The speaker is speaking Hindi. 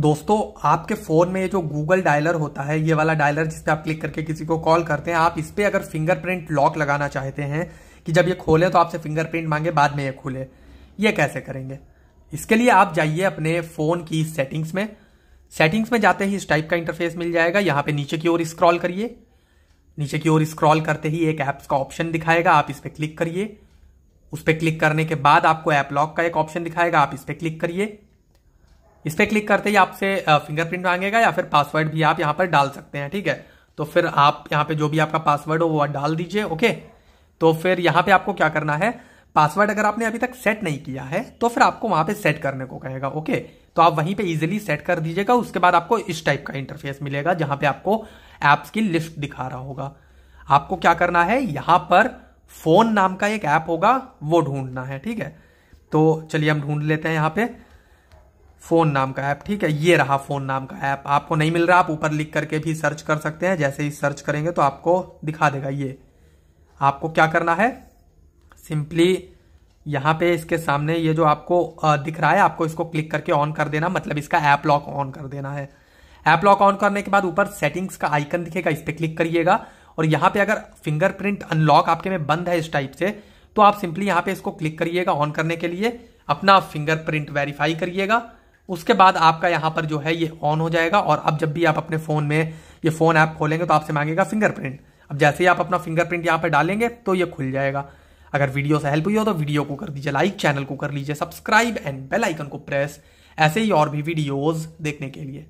दोस्तों आपके फ़ोन में जो गूगल डायलर होता है ये वाला डायलर जिसपे आप क्लिक करके किसी को कॉल करते हैं आप इस पर अगर फिंगरप्रिंट लॉक लगाना चाहते हैं कि जब ये खोले तो आपसे फिंगरप्रिंट मांगे बाद में ये खुले ये कैसे करेंगे इसके लिए आप जाइए अपने फ़ोन की सेटिंग्स में सेटिंग्स में जाते ही इस टाइप का इंटरफेस मिल जाएगा यहाँ पर नीचे की ओर स्क्रॉल करिए नीचे की ओर स्क्रॉल करते ही एक ऐप्स का ऑप्शन दिखाएगा आप इस पर क्लिक करिए उस पर क्लिक करने के बाद आपको ऐप लॉक का एक ऑप्शन दिखाएगा आप इस पर क्लिक करिए इस पर क्लिक करते ही आपसे फिंगरप्रिंट मांगेगा या फिर पासवर्ड भी आप यहाँ पर डाल सकते हैं ठीक है तो फिर आप यहाँ पे जो भी आपका पासवर्ड हो वो डाल दीजिए ओके तो फिर यहाँ पे आपको क्या करना है पासवर्ड अगर आपने अभी तक सेट नहीं किया है तो फिर आपको वहां पे सेट करने को कहेगा ओके तो आप वहीं पे इजीली सेट कर दीजिएगा उसके बाद आपको इस टाइप का इंटरफेस मिलेगा जहां पे आपको एप्स की लिस्ट दिखा रहा होगा आपको क्या करना है यहां पर फोन नाम का एक ऐप होगा वो ढूंढना है ठीक है तो चलिए हम ढूंढ लेते हैं यहां पर फोन नाम का ऐप ठीक है ये रहा फोन नाम का ऐप आपको नहीं मिल रहा आप ऊपर लिख करके भी सर्च कर सकते हैं जैसे ही सर्च करेंगे तो आपको दिखा देगा ये आपको क्या करना है सिंपली यहाँ पे इसके सामने ये जो आपको दिख रहा है आपको इसको क्लिक करके ऑन कर देना मतलब इसका ऐप लॉक ऑन कर देना है ऐप लॉक ऑन करने के बाद ऊपर सेटिंग्स का आइकन दिखेगा इस पर क्लिक करिएगा और यहां पे अगर फिंगरप्रिंट अनलॉक आपके में बंद है इस टाइप से तो आप सिंपली यहां पे इसको क्लिक करिएगा ऑन करने के लिए अपना फिंगरप्रिंट वेरीफाई करिएगा उसके बाद आपका यहां पर जो है ये ऑन हो जाएगा और अब जब भी आप अपने फ़ोन में ये फ़ोन ऐप खोलेंगे तो आपसे मांगेगा फिंगरप्रिंट अब जैसे ही आप अपना फिंगरप्रिंट यहां पर डालेंगे तो ये खुल जाएगा अगर वीडियो से हेल्प हुई हो तो वीडियो को कर दीजिए लाइक चैनल को कर लीजिए सब्सक्राइब एंड बेलाइकन को प्रेस ऐसे ही और भी वीडियोज देखने के लिए